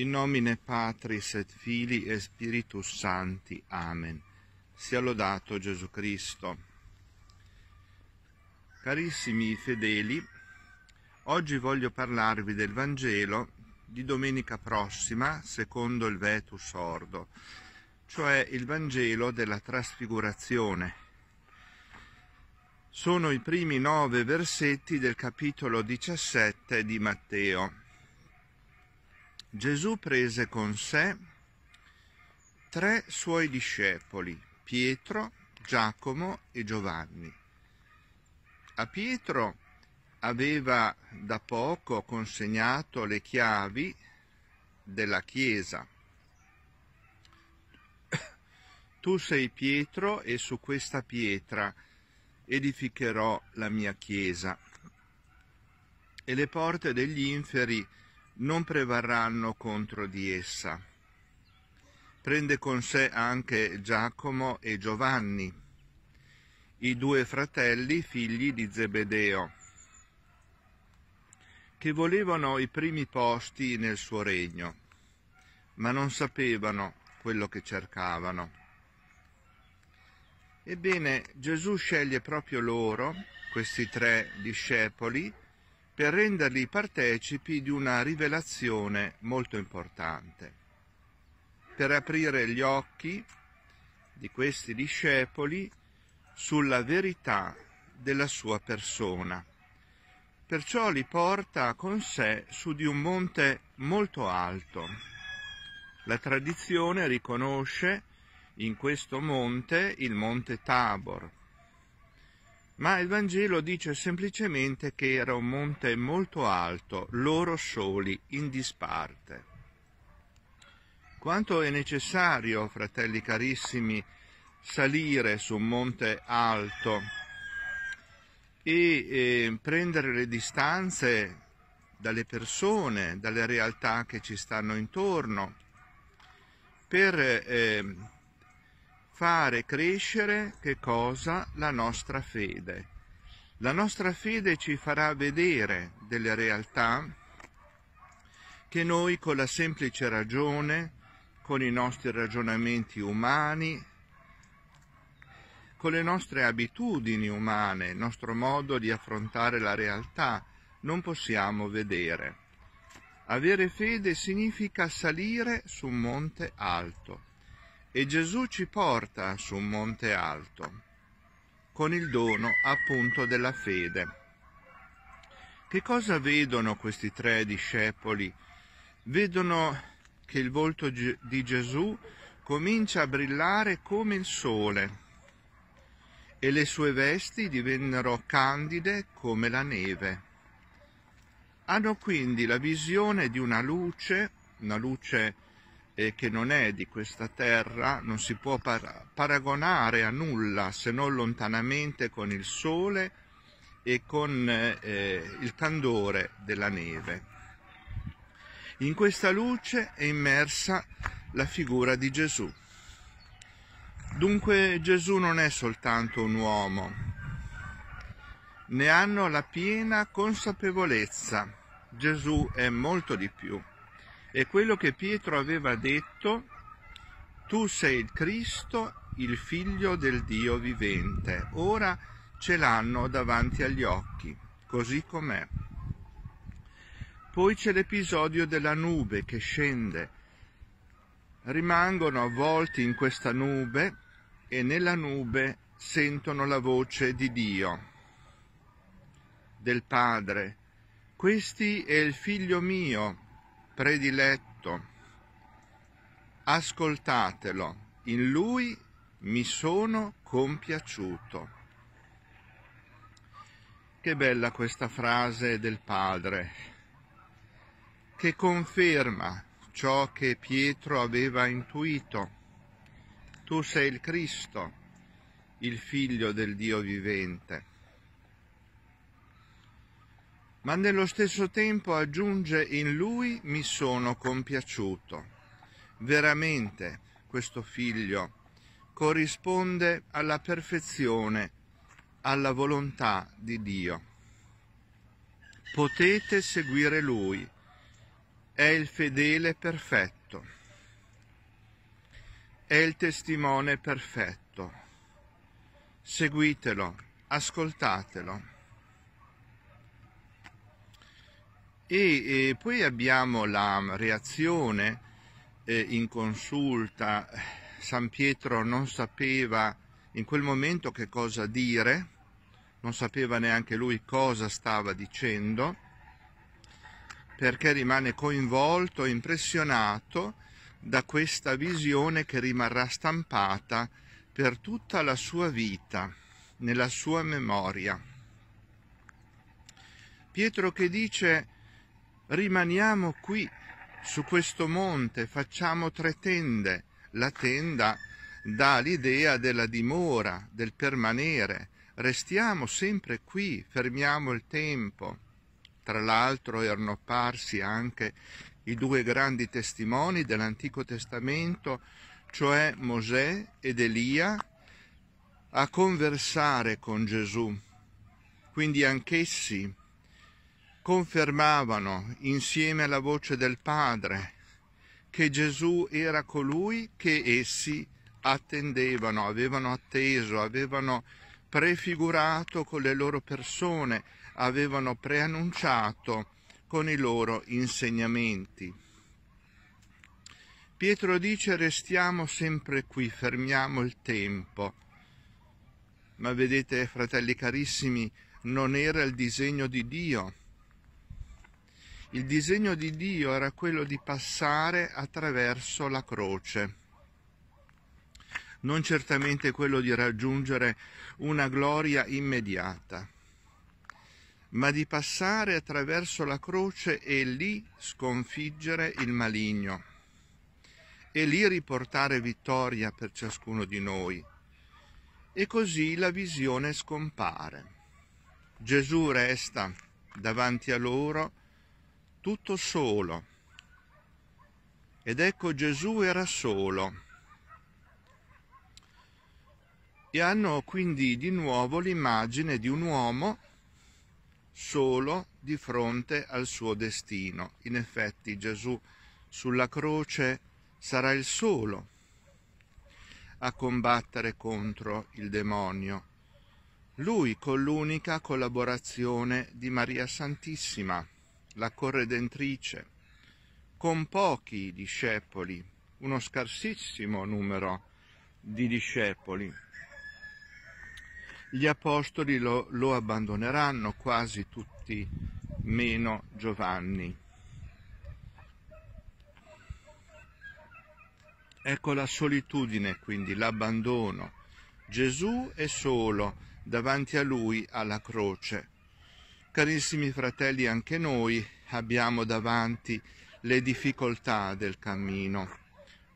In nomine Patris et Fili e Spiritus Santi. Amen. Sia lodato Gesù Cristo. Carissimi fedeli, oggi voglio parlarvi del Vangelo di domenica prossima secondo il Vetus Ordo, cioè il Vangelo della Trasfigurazione. Sono i primi nove versetti del capitolo 17 di Matteo. Gesù prese con sé tre suoi discepoli, Pietro, Giacomo e Giovanni. A Pietro aveva da poco consegnato le chiavi della Chiesa. Tu sei Pietro e su questa pietra edificherò la mia Chiesa. E le porte degli inferi non prevarranno contro di essa. Prende con sé anche Giacomo e Giovanni, i due fratelli figli di Zebedeo, che volevano i primi posti nel suo regno, ma non sapevano quello che cercavano. Ebbene, Gesù sceglie proprio loro, questi tre discepoli, per renderli partecipi di una rivelazione molto importante, per aprire gli occhi di questi discepoli sulla verità della sua persona. Perciò li porta con sé su di un monte molto alto. La tradizione riconosce in questo monte il monte Tabor, ma il Vangelo dice semplicemente che era un monte molto alto, loro soli, in disparte. Quanto è necessario, fratelli carissimi, salire su un monte alto e eh, prendere le distanze dalle persone, dalle realtà che ci stanno intorno, per eh, fare crescere che cosa? La nostra fede. La nostra fede ci farà vedere delle realtà che noi con la semplice ragione, con i nostri ragionamenti umani, con le nostre abitudini umane, il nostro modo di affrontare la realtà, non possiamo vedere. Avere fede significa salire su un monte alto, e Gesù ci porta su un monte alto con il dono appunto della fede. Che cosa vedono questi tre discepoli? Vedono che il volto di Gesù comincia a brillare come il sole e le sue vesti divennero candide come la neve. Hanno quindi la visione di una luce, una luce eh, che non è di questa terra non si può par- paragonare a nulla se non lontanamente con il sole e con eh, il candore della neve. In questa luce è immersa la figura di Gesù. Dunque Gesù non è soltanto un uomo, ne hanno la piena consapevolezza. Gesù è molto di più è quello che Pietro aveva detto, tu sei il Cristo, il figlio del Dio vivente, ora ce l'hanno davanti agli occhi, così com'è. Poi c'è l'episodio della nube che scende. Rimangono avvolti in questa nube e nella nube sentono la voce di Dio, del Padre. Questi è il figlio mio, prediletto. Ascoltatelo, in lui mi sono compiaciuto. Che bella questa frase del padre, che conferma ciò che Pietro aveva intuito. Tu sei il Cristo, il figlio del Dio vivente ma nello stesso tempo aggiunge in lui mi sono compiaciuto. Veramente questo figlio corrisponde alla perfezione, alla volontà di Dio. Potete seguire lui, è il fedele perfetto, è il testimone perfetto. Seguitelo, ascoltatelo. E, e poi abbiamo la reazione eh, in consulta. San Pietro non sapeva in quel momento che cosa dire, non sapeva neanche lui cosa stava dicendo, perché rimane coinvolto, impressionato da questa visione che rimarrà stampata per tutta la sua vita, nella sua memoria. Pietro che dice rimaniamo qui su questo monte, facciamo tre tende. La tenda dà l'idea della dimora, del permanere. Restiamo sempre qui, fermiamo il tempo. Tra l'altro erano apparsi anche i due grandi testimoni dell'Antico Testamento, cioè Mosè ed Elia, a conversare con Gesù. Quindi anch'essi confermavano insieme alla voce del Padre che Gesù era colui che essi attendevano, avevano atteso, avevano prefigurato con le loro persone, avevano preannunciato con i loro insegnamenti. Pietro dice restiamo sempre qui, fermiamo il tempo. Ma vedete, fratelli carissimi, non era il disegno di Dio il disegno di Dio era quello di passare attraverso la croce, non certamente quello di raggiungere una gloria immediata, ma di passare attraverso la croce e lì sconfiggere il maligno e lì riportare vittoria per ciascuno di noi. E così la visione scompare. Gesù resta davanti a loro tutto solo. Ed ecco Gesù era solo. E hanno quindi di nuovo l'immagine di un uomo solo di fronte al suo destino. In effetti Gesù sulla croce sarà il solo a combattere contro il demonio. Lui con l'unica collaborazione di Maria Santissima la corredentrice, con pochi discepoli, uno scarsissimo numero di discepoli. Gli apostoli lo, lo abbandoneranno quasi tutti, meno Giovanni. Ecco la solitudine, quindi l'abbandono. Gesù è solo davanti a lui alla croce Carissimi fratelli, anche noi abbiamo davanti le difficoltà del cammino.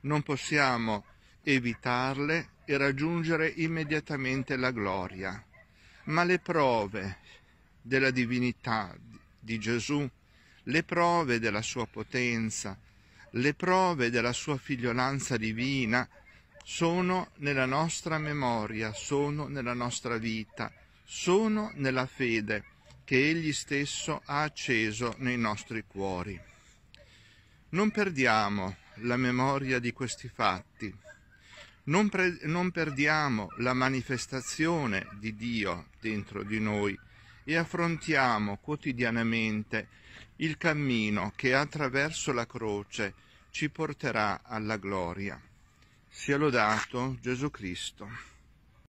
Non possiamo evitarle e raggiungere immediatamente la gloria, ma le prove della divinità di Gesù, le prove della sua potenza, le prove della sua figliolanza divina sono nella nostra memoria, sono nella nostra vita, sono nella fede che Egli stesso ha acceso nei nostri cuori. Non perdiamo la memoria di questi fatti, non, pre- non perdiamo la manifestazione di Dio dentro di noi e affrontiamo quotidianamente il cammino che attraverso la croce ci porterà alla gloria. Sia lodato Gesù Cristo.